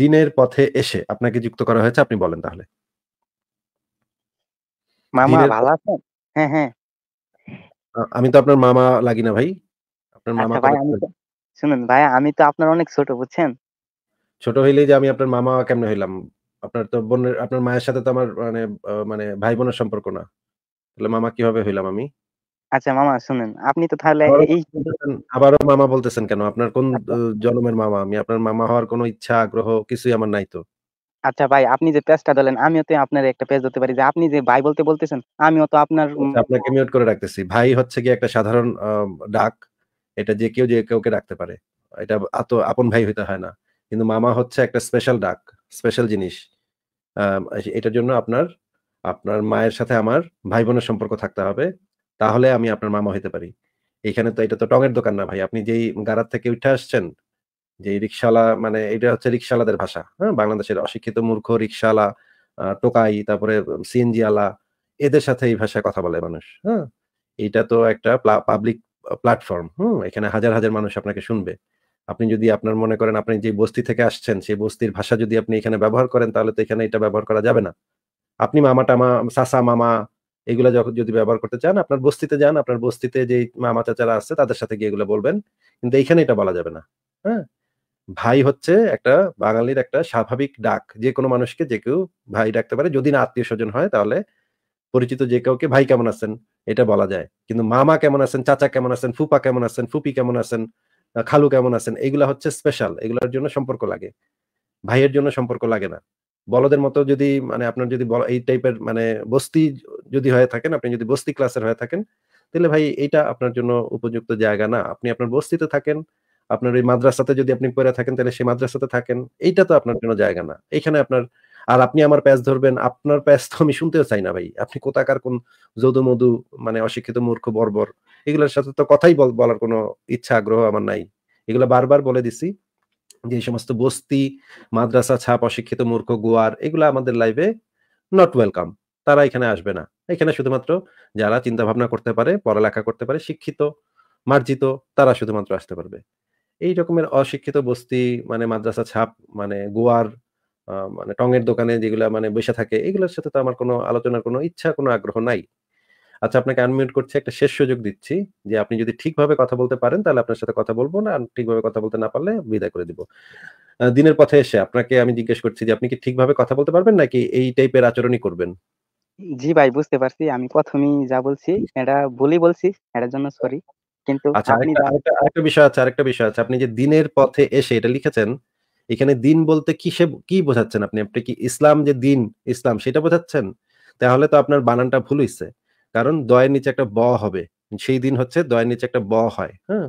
দিনের পথে এসে আপনাকে যুক্ত করা হয়েছে আপনি বলেন তাহলে মামা ভালো আছেন হ্যাঁ হ্যাঁ আমি তো আপনার মামা লাগি না ভাই আপনার মামা আচ্ছা শুনুন ভাই আমি তো আপনার অনেক ছোট বুঝছেন ছোট হইলেই যে আমি আপনার মামা কেমনে হইলাম আপনার তো বোনের আপনার মায়ের সাথে তো আমার মানে মানে ভাই বোনের সম্পর্ক না তাহলে মামা কিভাবে হইলাম আমি আচ্ছা মামা শুনেন আপনি তো তাহলে এই আবারও মামা বলতেছেন কেন আপনার কোন আচ্ছা। জন্মের মামা আমি আপনার মামা হওয়ার কোনো ইচ্ছা আগ্রহ কিছুই আমার নাই তো আচ্ছা ভাই আপনি যে পেজটা দিলেন আমিও তো আপনার একটা পেজ দিতে পারি যে আপনি যে ভাই বলতে বলতেছেন আমিও তো আপনার আচ্ছা, আপনাকে মিউট করে রাখতেছি ভাই হচ্ছে কি একটা সাধারণ ডাক এটা যে কেউ যে কাউকে রাখতে পারে এটা এত আপন ভাই হইতে হয় না কিন্তু মামা হচ্ছে একটা স্পেশাল ডাক স্পেশাল জিনিস এটার জন্য আপনার আপনার মায়ের সাথে আমার ভাই বোনের সম্পর্ক থাকতে হবে তাহলে আমি আপনার মামা হইতে পারি এখানে তো এটা তো টঙের দোকান না ভাই আপনি যেই গাড়ার থেকে উঠে আসছেন যে রিক্সালা মানে এটা হচ্ছে রিক্সালাদের ভাষা হ্যাঁ বাংলাদেশের অশিক্ষিত মূর্খ রিক্সালা টোকাই তারপরে সিএনজিওয়ালা এদের সাথে এই ভাষায় কথা বলে মানুষ হ্যাঁ এটা তো একটা পাবলিক প্ল্যাটফর্ম হুম এখানে হাজার হাজার মানুষ আপনাকে শুনবে আপনি যদি আপনার মনে করেন আপনি যে বস্তি থেকে আসছেন সেই বস্তির ভাষা যদি আপনি এখানে ব্যবহার করেন তাহলে তো এখানে এটা ব্যবহার করা যাবে না আপনি মামা টামা সাসা মামা এগুলো যখন যদি ব্যবহার করতে চান আপনার বস্তিতে যান আপনার বস্তিতে যে মামা চাচারা আছে তাদের সাথে গিয়ে এগুলো বলবেন কিন্তু এইখানে এটা বলা যাবে না হ্যাঁ ভাই হচ্ছে একটা বাঙালির একটা স্বাভাবিক ডাক যে কোনো মানুষকে যে কেউ ভাই ডাকতে পারে যদি না আত্মীয় স্বজন হয় তাহলে পরিচিত যে কাউকে ভাই কেমন আছেন এটা বলা যায় কিন্তু মামা কেমন আছেন চাচা কেমন আছেন ফুপা কেমন আছেন ফুপি কেমন আছেন খালু কেমন আছেন এগুলা হচ্ছে স্পেশাল এগুলোর জন্য সম্পর্ক লাগে ভাইয়ের জন্য সম্পর্ক লাগে না বলদের মতো যদি মানে আপনার যদি এই টাইপের মানে বস্তি যদি হয়ে থাকেন আপনি যদি বস্তি ক্লাসের হয়ে থাকেন তাহলে ভাই এটা আপনার জন্য উপযুক্ত জায়গা না আপনি আপনার বস্তিতে থাকেন আপনার ওই মাদ্রাসাতে যদি আপনি পড়ে থাকেন তাহলে সেই মাদ্রাসাতে থাকেন এইটা তো আপনার জন্য জায়গা না এখানে আপনার আর আপনি আমার প্যাচ ধরবেন আপনার প্যাচ তো আমি শুনতেও চাই না ভাই আপনি কোথাকার কোন যদুমধু মানে অশিক্ষিত মূর্খ বর্বর এগুলোর সাথে তো কথাই বলার কোনো ইচ্ছা আগ্রহ আমার নাই এগুলো বারবার বলে দিছি যে সমস্ত বস্তি মাদ্রাসা ছাপ অশিক্ষিত মূর্খ গোয়ার এগুলো আমাদের লাইফে নট ওয়েলকাম তারা এখানে আসবে না এখানে শুধুমাত্র যারা চিন্তা ভাবনা করতে পারে পড়ালেখা করতে পারে শিক্ষিত মার্জিত তারা শুধুমাত্র আসতে পারবে এই রকমের অশিক্ষিত বস্তি মানে মাদ্রাসা ছাপ মানে গোয়ার মানে টঙের দোকানে যেগুলো মানে বসে থাকে এগুলোর সাথে তো আমার কোনো আলোচনার কোনো ইচ্ছা কোনো আগ্রহ নাই আচ্ছা আপনাকে আনমিউট করছি একটা শেষ সুযোগ দিচ্ছি যে আপনি যদি ঠিকভাবে কথা বলতে পারেন তাহলে আপনার সাথে কথা বলবো না ঠিকভাবে কথা বলতে না পারলে বিদায় করে দিব দিনের পথে এসে আপনাকে আমি জিজ্ঞেস করছি যে আপনি কি ঠিকভাবে কথা বলতে পারবেন নাকি এই টাইপের আচরণই করবেন জি ভাই বুঝতে পারছি আমি প্রথমেই যা বলছি এটা বলি বলছি এটার জন্য সরি কিন্তু আচ্ছা, আরেকটা বিষয় আছে আরেকটা বিষয় আছে আপনি যে দিনের পথে এসে এটা লিখেছেন এখানে দিন বলতে কি সে কি বোঝাচ্ছেন আপনি আপনি কি ইসলাম যে দিন ইসলাম সেটা বোঝাচ্ছেন তাহলে তো আপনার বানানটা ভুল হইছে কারণ দয়ের নিচে একটা ব হবে সেই দিন হচ্ছে দয়ের নিচে একটা ব হয় হ্যাঁ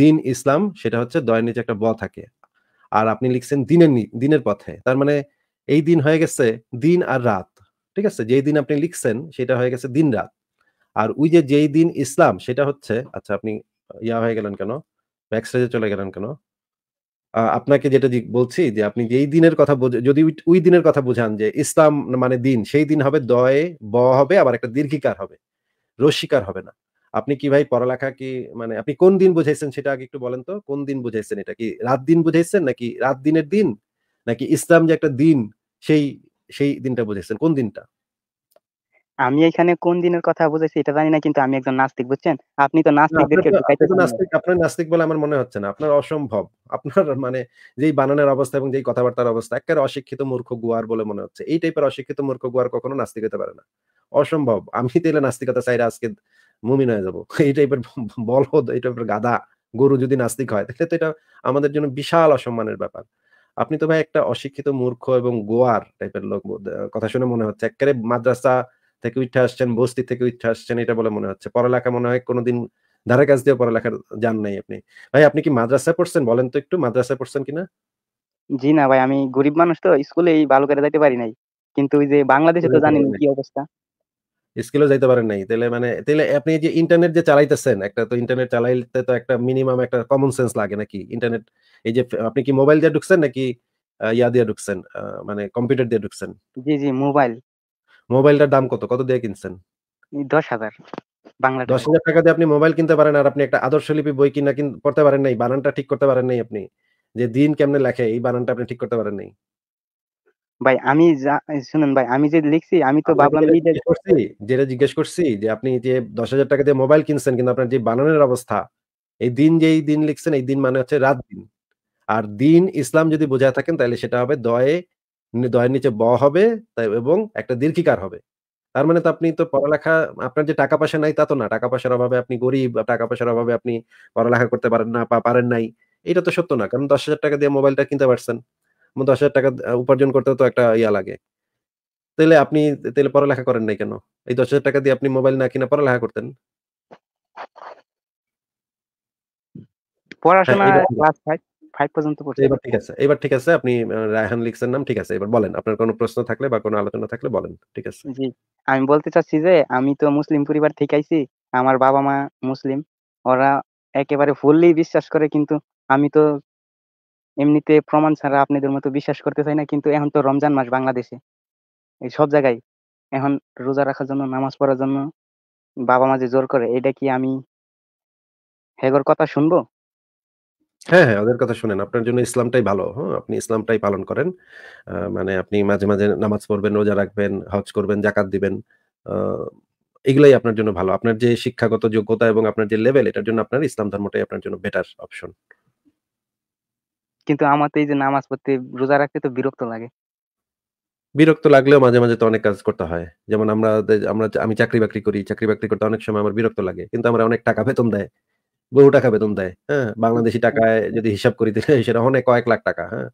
দিন ইসলাম সেটা হচ্ছে দয়ের নিচে একটা ব থাকে আর আপনি লিখছেন দিনের দিনের পথে তার মানে এই দিন হয়ে গেছে দিন আর রাত ঠিক আছে যেই দিন আপনি লিখছেন সেটা হয়ে গেছে দিন রাত আর ওই যে যেই দিন ইসলাম সেটা হচ্ছে আচ্ছা আপনি ইয়া হয়ে গেলেন কেন ব্যাকসাইজে চলে গেলেন কেন আপনাকে যেটা বলছি যে আপনি যেই দিনের কথা যদি ওই দিনের কথা বোঝান যে ইসলাম মানে দিন সেই দিন হবে দয়ে ব হবে আবার একটা দীর্ঘিকার হবে রস্বীকার হবে না আপনি কি ভাই পড়ালেখা কি মানে আপনি কোন দিন বুঝাইছেন সেটা আগে একটু বলেন তো কোন দিন বুঝাইছেন এটা কি রাত দিন বুঝাইছেন নাকি রাত দিনের দিন নাকি ইসলাম যে একটা দিন সেই সেই দিনটা বুঝাইছেন কোন দিনটা আমি এখানে কোন দিনের কথা বুঝাইছি এটা জানি না কিন্তু আমি একজন নাস্তিক বুঝছেন আপনি তো নাস্তিকদেরকে ঢুকাইতেছেন নাস্তিক আপনি নাস্তিক বলে আমার মনে হচ্ছে না আপনার অসম্ভব আপনার মানে যেই বানানের অবস্থা এবং যেই কথাবার্তার অবস্থা একবারে অশিক্ষিত মূর্খ গুয়ার বলে মনে হচ্ছে এই টাইপের অশিক্ষিত মূর্খ গুয়ার কখনো নাস্তিক হতে পারে না অসম্ভব আমি তাহলে নাস্তিকতা চাইরা আজকে মুমিন হয়ে যাব এই টাইপের বলদ এই টাইপের গাদা গরু যদি নাস্তিক হয় তাহলে তো এটা আমাদের জন্য বিশাল অসম্মানের ব্যাপার আপনি তো ভাই একটা অশিক্ষিত মূর্খ এবং গোয়ার টাইপের লোক কথা শুনে মনে হচ্ছে একেবারে মাদ্রাসা থেকে উঠে আসছেন বস্তি থেকে উঠে আসছেন এটা বলে মনে হচ্ছে পড়ালেখা মনে হয় কোনোদিন ধারে কাছ দিয়ে পড়ালেখার যান নাই আপনি ভাই আপনি কি মাদ্রাসায় পড়ছেন বলেন তো একটু মাদ্রাসায় পড়ছেন কিনা জি না ভাই আমি গরিব মানুষ তো স্কুলে এই ভালো করে যাইতে পারি নাই কিন্তু ওই যে বাংলাদেশে তো জানেন কি অবস্থা স্কুলে যাইতে পারেন নাই তাহলে মানে তাহলে আপনি যে ইন্টারনেট যে চালাইতেছেন একটা তো ইন্টারনেট চালাইতে তো একটা মিনিমাম একটা কমন সেন্স লাগে নাকি ইন্টারনেট এই যে আপনি কি মোবাইল দিয়ে ঢুকছেন নাকি ইয়া দিয়ে ঢুকছেন মানে কম্পিউটার দিয়ে ঢুকছেন জি জি মোবাইল মোবাইলটার দাম কত কত দিয়ে কিনছেন দশ হাজার দশ হাজার টাকা দিয়ে আপনি মোবাইল কিনতে পারেন আর আপনি একটা লিপি বই কিনা পড়তে পারেন নাই বানানটা ঠিক করতে পারেন নাই আপনি যে দিন কেমনে লেখে এই বানানটা আপনি ঠিক করতে পারেন নাই ভাই আমি শুনেন ভাই আমি যে লিখছি আমি তো ভাবলাম যেটা জিজ্ঞেস করছি যে আপনি যে দশ হাজার টাকা দিয়ে মোবাইল কিনছেন কিন্তু আপনার যে বানানের অবস্থা এই দিন যেই দিন লিখছেন এই দিন মানে হচ্ছে রাত দিন আর দিন ইসলাম যদি বোঝা থাকেন তাহলে সেটা হবে দয়ে মানে দয়ের নিচে ব হবে এবং একটা দীর্ঘিকার হবে তার মানে তো আপনি তো পড়ালেখা আপনার যে টাকা পয়সা নাই তা তো না টাকা পয়সার অভাবে আপনি গরিব টাকা পয়সার অভাবে আপনি পড়ালেখা করতে পারেন না বা পারেন নাই এটা তো সত্য না কারণ দশ হাজার টাকা দিয়ে মোবাইলটা কিনতে পারছেন দশ হাজার টাকা উপার্জন করতে তো একটা ইয়া লাগে তাহলে আপনি তাহলে পড়ালেখা করেন নাই কেন এই দশ হাজার টাকা দিয়ে আপনি মোবাইল না কিনা পড়ালেখা করতেন পড়াশোনা ক্লাস ফাইভ ফাইভ পর্যন্ত এবার ঠিক আছে এবার ঠিক আছে আপনি রায়হান লিক্সের নাম ঠিক আছে এবার বলেন আপনার কোনো প্রশ্ন থাকলে বা কোনো আলোচনা থাকলে বলেন ঠিক আছে জি আমি বলতে চাচ্ছি যে আমি তো মুসলিম পরিবার থেকে আইছি আমার বাবা মা মুসলিম ওরা একেবারে ফুললি বিশ্বাস করে কিন্তু আমি তো এমনিতে প্রমাণ ছাড়া আপনাদের মতো বিশ্বাস করতে চাই না কিন্তু এখন তো রমজান মাস বাংলাদেশে এই সব জায়গায় এখন রোজা রাখার জন্য নামাজ পড়ার জন্য বাবা মা যে জোর করে এটা কি আমি হেগর কথা শুনবো হ্যাঁ, হ্যাঁ, ওদের কথা শুনেন আপনার জন্য ইসলামটাই ভালো। হ্যাঁ? আপনি ইসলামটাই পালন করেন। মানে আপনি মাঝে, মাঝে নামাজ পড়বেন, রোজা রাখবেন, হজ করবেন, জাকাত দিবেন। এগুলাই আপনার জন্য ভালো। আপনার যে শিক্ষাগত যোগ্যতা এবং আপনার যে লেভেল এটার জন্য আপনার ইসলাম ধর্মটাই আপনার জন্য বেটার অপশন। কিন্তু আমার এই যে নামাজ পড়তে, রোজা রাখতে তো বিরক্ত লাগে। বিরক্ত লাগলেও মাঝে, মাঝে তো অনেক কাজ করতে হয়। যেমন আমরা আমরা আমি চাকরি-বাকরি করি। চাকরি-বাকরি করতে অনেক সময় আমার বিরক্ত লাগে। কিন্তু আমরা অনেক টাকা বেতন দেয়। বহু টাকা বেতন দেয় হ্যাঁ বাংলাদেশি টাকায় যদি হিসাব করি সেটা অনেক কয়েক লাখ টাকা হ্যাঁ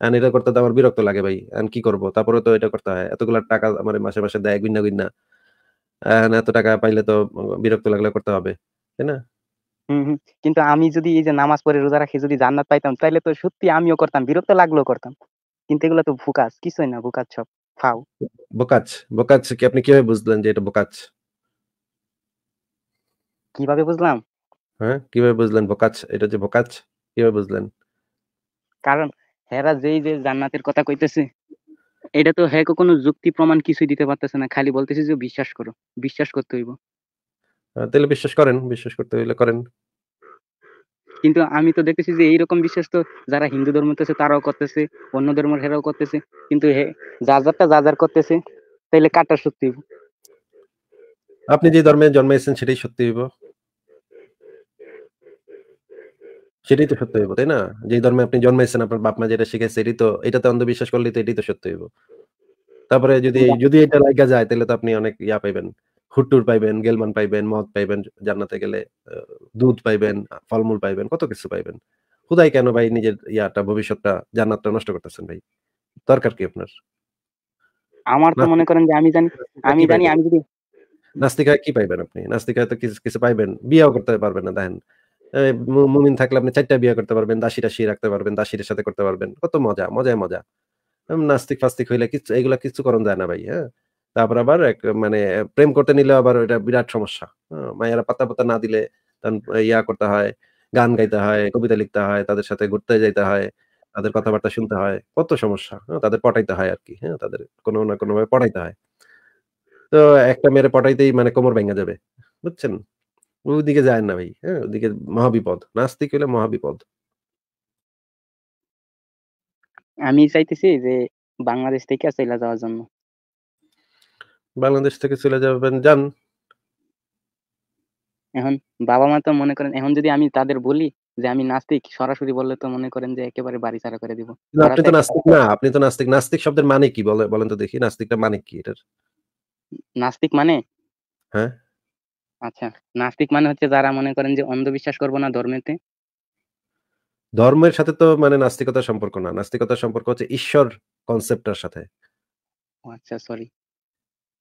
অ্যান্ড এটা করতে তো আমার বিরক্ত লাগে ভাই অ্যান্ড কি করবো তারপরে তো এটা করতে হয় এতগুলো টাকা আমার মাসে মাসে দেয় গুইনা গুইনা এত টাকা পাইলে তো বিরক্ত লাগলে করতে হবে তাই না কিন্তু আমি যদি এই যে নামাজ পড়ে রোজা রাখি যদি জান্নাত পাইতাম তাহলে তো সত্যি আমিও করতাম বিরক্ত লাগলো করতাম কিন্তু এগুলো তো ভুকাজ কিছুই না ভুকাজ সব ফাউ বোকাজ বোকাজ কি আপনি কিভাবে বুঝলেন যে এটা বোকাজ কিভাবে বুঝলাম হ্যাঁ কিভাবে বুঝলেন ভোকাচ এটা যে ভোকাচ কিভাবে বুঝলেন কারণ হেরা যেই যে জান্নাতের কথা কইতেছে এটা তো হে কোনো যুক্তি প্রমাণ কিছুই দিতে পারতেছে না খালি বলতেছে যে বিশ্বাস করো বিশ্বাস করতে হইব তাহলে বিশ্বাস করেন বিশ্বাস করতে হইলে করেন কিন্তু আমি তো দেখেছি যে এইরকম বিশ্বাস তো যারা হিন্দু ধর্ম করতেছে তারাও করতেছে অন্য ধর্মের হেরাও করতেছে কিন্তু হে যা যারটা যা যার করতেছে তাইলে কাটার সত্যি আপনি যে ধর্মে জন্মেছেন সেটাই সত্যি হইব সেটাই তো সত্য হইব তাই না যে ধর্মে আপনি জন্মাইছেন আপনার বাপ মা যেটা শিখেছে এটাই তো এটাতে অন্ধবিশ্বাস করলে তো এটাই তো সত্য হইব তারপরে যদি যদি এটা লাগা যায় তাহলে তো আপনি অনেক ইয়া পাইবেন হুট্টুর পাইবেন গেলমান পাইবেন মদ পাইবেন জান্নাতে গেলে দুধ পাইবেন ফলমূল পাইবেন কত কিছু পাইবেন খুদাই কেন ভাই নিজের ইয়াটা ভবিষ্যৎটা জান্নাতটা নষ্ট করতেছেন ভাই দরকার কি আপনার আমার তো মনে করেন যে আমি জানি আমি জানি আমি যদি নাস্তিকায় কি পাইবেন আপনি নাস্তিকায় তো কিছু কিছু পাইবেন বিয়েও করতে পারবেন না দেখেন মুমিন থাকলে আপনি চারটা বিয়ে করতে পারবেন দাসী রাশি রাখতে পারবেন দাসির সাথে করতে পারবেন কত মজা মজায় মজা নাস্তিক ফাস্তিক হইলে কিছু এগুলা কিছু করণ যায় না ভাই হ্যাঁ তারপর আবার এক মানে প্রেম করতে নিলে আবার এটা বিরাট সমস্যা হ্যাঁ? মায়েরা পাতা পাতা না দিলে ইয়া করতে হয় গান গাইতে হয় কবিতা লিখতে হয় তাদের সাথে ঘুরতে যাইতে হয় তাদের কথাবার্তা শুনতে হয় কত সমস্যা হ্যাঁ? তাদের পটাইতে হয় আর কি হ্যাঁ তাদের কোনো না কোনোভাবে পটাইতে হয় তো একটা মেয়ের পটাইতেই মানে কোমর ভেঙে যাবে বুঝছেন ওইদিকে যায় না ভাই হ্যাঁ ওইদিকে মহাবিপদ নাস্তিক হলে মহাবিপদ আমি চাইতেছি যে বাংলাদেশ থেকে চলে যাওয়ার জন্য বাংলাদেশ থেকে চলে যাবেন যান এখন বাবা মা তো মনে করেন এখন যদি আমি তাদের বলি যে আমি নাস্তিক সরাসরি বললে তো মনে করেন যে একেবারে বাড়ি ছাড়া করে দিব আপনি তো নাস্তিক না আপনি তো নাস্তিক নাস্তিক শব্দের মানে কি বলেন তো দেখি নাস্তিকটা মানে কি এটার নাস্তিক মানে হ্যাঁ আচ্ছা নাস্তিক মানে হচ্ছে যারা মনে করেন যে অন্ধবিশ্বাস করব না ধর্মেতে ধর্মের সাথে তো মানে নাস্তিকতার সম্পর্ক না নাস্তিকতার সম্পর্ক হচ্ছে ঈশ্বর কনসেপ্টের সাথে আচ্ছা সরি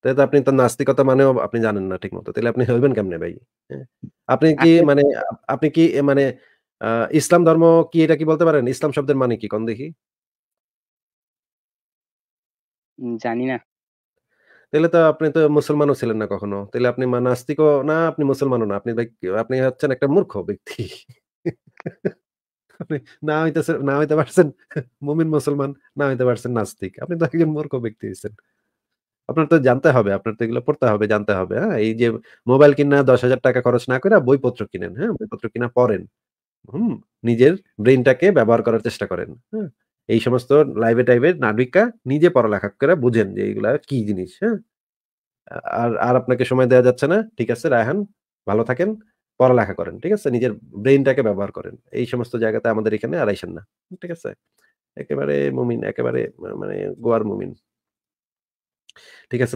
তাহলে আপনি তো নাস্তিকতা মানেও আপনি জানেন না ঠিকমতো তাহলে আপনি হইবেন কেমনে ভাই হ্যাঁ? আপনি কি আচ্ছা। মানে আপনি কি মানে ইসলাম ধর্ম কি এটা কি বলতে পারেন ইসলাম শব্দের মানে কি কোন দেখি জানি না তাহলে তো আপনি তো মুসলমানও ছিলেন না কখনো তাহলে আপনি নাস্তিকও না আপনি মুসলমানও না আপনি আপনি হচ্ছেন একটা মূর্খ ব্যক্তি না হইতে না হইতে পারছেন মুমিন মুসলমান না হইতে পারছেন নাস্তিক আপনি তো একজন মূর্খ ব্যক্তি হয়েছেন আপনার তো জানতে হবে আপনার তো এগুলো পড়তে হবে জানতে হবে হ্যাঁ এই যে মোবাইল কিনা দশ হাজার টাকা খরচ না করে বইপত্র কিনেন হ্যাঁ বইপত্র কিনা পড়েন হুম নিজের ব্রেইনটাকে ব্যবহার করার চেষ্টা করেন হ্যাঁ এই সমস্ত লাইভে টাইভে নাগরিকা নিজে পড়ালেখা করে বুঝেন যে এইগুলা কি জিনিস হ্যাঁ আর আর আপনাকে সময় দেওয়া যাচ্ছে না ঠিক আছে রায়হান ভালো থাকেন পড়ালেখা করেন ঠিক আছে নিজের ব্রেইনটাকে ব্যবহার করেন এই সমস্ত জায়গাতে আমাদের এখানে আর না ঠিক আছে একেবারে মুমিন একেবারে মানে গোয়ার মুমিন ঠিক আছে